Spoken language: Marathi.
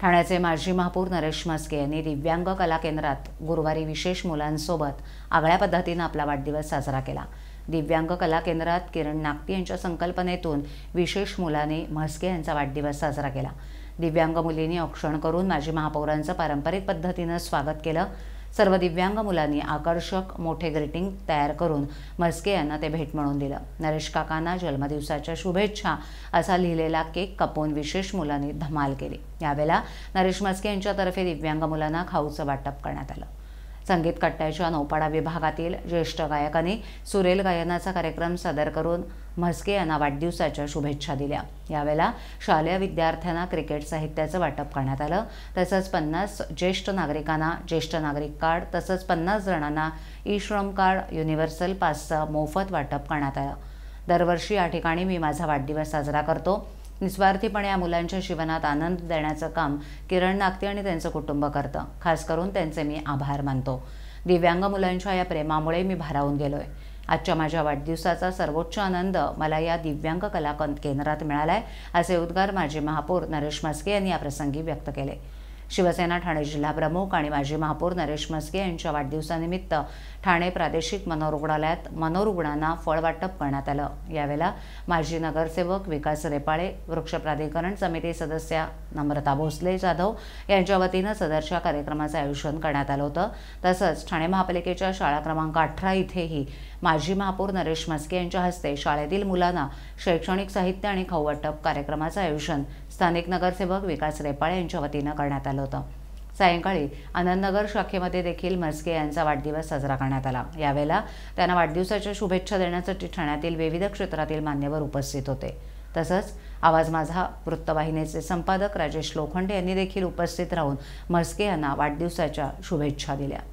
ठाण्याचे माजी महापौर नरेश म्हस्के यांनी दिव्यांग कला केंद्रात गुरुवारी विशेष मुलांसोबत आगळ्या पद्धतीनं आपला वाढदिवस साजरा केला दिव्यांग कला केंद्रात किरण नागती यांच्या संकल्पनेतून विशेष मुलांनी म्हस्के यांचा वाढदिवस साजरा केला दिव्यांग मुलींनी औक्षण करून माजी महापौरांचं पारंपरिक पद्धतीनं स्वागत केलं सर्व दिव्यांग मुलांनी आकर्षक मोठे ग्रीटिंग तयार करून म्हस्के यांना ते भेट म्हणून दिलं नरेश काकांना जन्मदिवसाच्या शुभेच्छा असा लिहिलेला केक कपून विशेष मुलांनी धमाल केली यावेळेला नरेश म्हस्के यांच्यातर्फे दिव्यांग मुलांना खाऊचं वाटप करण्यात आलं संगीत कट्ट्याच्या नौपाडा विभागातील ज्येष्ठ गायकांनी सुरेल गायनाचा कार्यक्रम सादर करून म्हस्के यांना वाढदिवसाच्या शुभेच्छा दिल्या यावेळेला शालेय विद्यार्थ्यांना क्रिकेट साहित्याचं वाटप करण्यात आलं तसंच पन्नास ज्येष्ठ नागरिकांना ज्येष्ठ नागरिक कार्ड तसंच पन्नास जणांना ई श्रम कार्ड युनिव्हर्सल पासचं मोफत वाटप करण्यात आलं दरवर्षी या ठिकाणी मी माझा वाढदिवस साजरा करतो निस्वार्थीपणे या मुलांच्या जीवनात आनंद देण्याचं काम किरण नागते आणि त्यांचं कुटुंब करतं खास करून त्यांचे मी आभार मानतो दिव्यांग मुलांच्या या प्रेमामुळे मी भारावून गेलोय आजच्या माझ्या वाढदिवसाचा सर्वोच्च आनंद मला या दिव्यांग कला केंद्रात मिळाला आहे असे उद्गार माजी महापौर नरेश म्हस्के यांनी याप्रसंगी व्यक्त केले शिवसेना ठाणे जिल्हा प्रमुख आणि माजी महापौर नरेश मस्के यांच्या वाढदिवसानिमित्त ठाणे प्रादेशिक मनोरुग्णालयात मनोरुग्णांना फळवाटप करण्यात आलं यावेळेला माजी नगरसेवक विकास रेपाळे वृक्ष प्राधिकरण समिती सदस्य नम्रता भोसले जाधव यांच्या वतीनं सदरच्या कार्यक्रमाचं आयोजन करण्यात आलं होतं तसंच ठाणे महापालिकेच्या शाळा क्रमांक अठरा इथेही माजी महापौर नरेश मस्के यांच्या हस्ते शाळेतील मुलांना शैक्षणिक साहित्य आणि खाऊ वाटप कार्यक्रमाचं आयोजन स्थानिक नगरसेवक विकास रेपाळे यांच्या वतीनं करण्यात आलं होतं सायंकाळी आनंदनगर शाखेमध्ये देखील म्हस्के यांचा वाढदिवस साजरा करण्यात आला यावेळेला त्यांना वाढदिवसाच्या शुभेच्छा देण्यासाठी ठाण्यातील विविध क्षेत्रातील मान्यवर उपस्थित होते तसंच आवाज माझा वृत्तवाहिनीचे संपादक राजेश लोखंडे यांनी देखील उपस्थित राहून म्हस्के यांना वाढदिवसाच्या शुभेच्छा दिल्या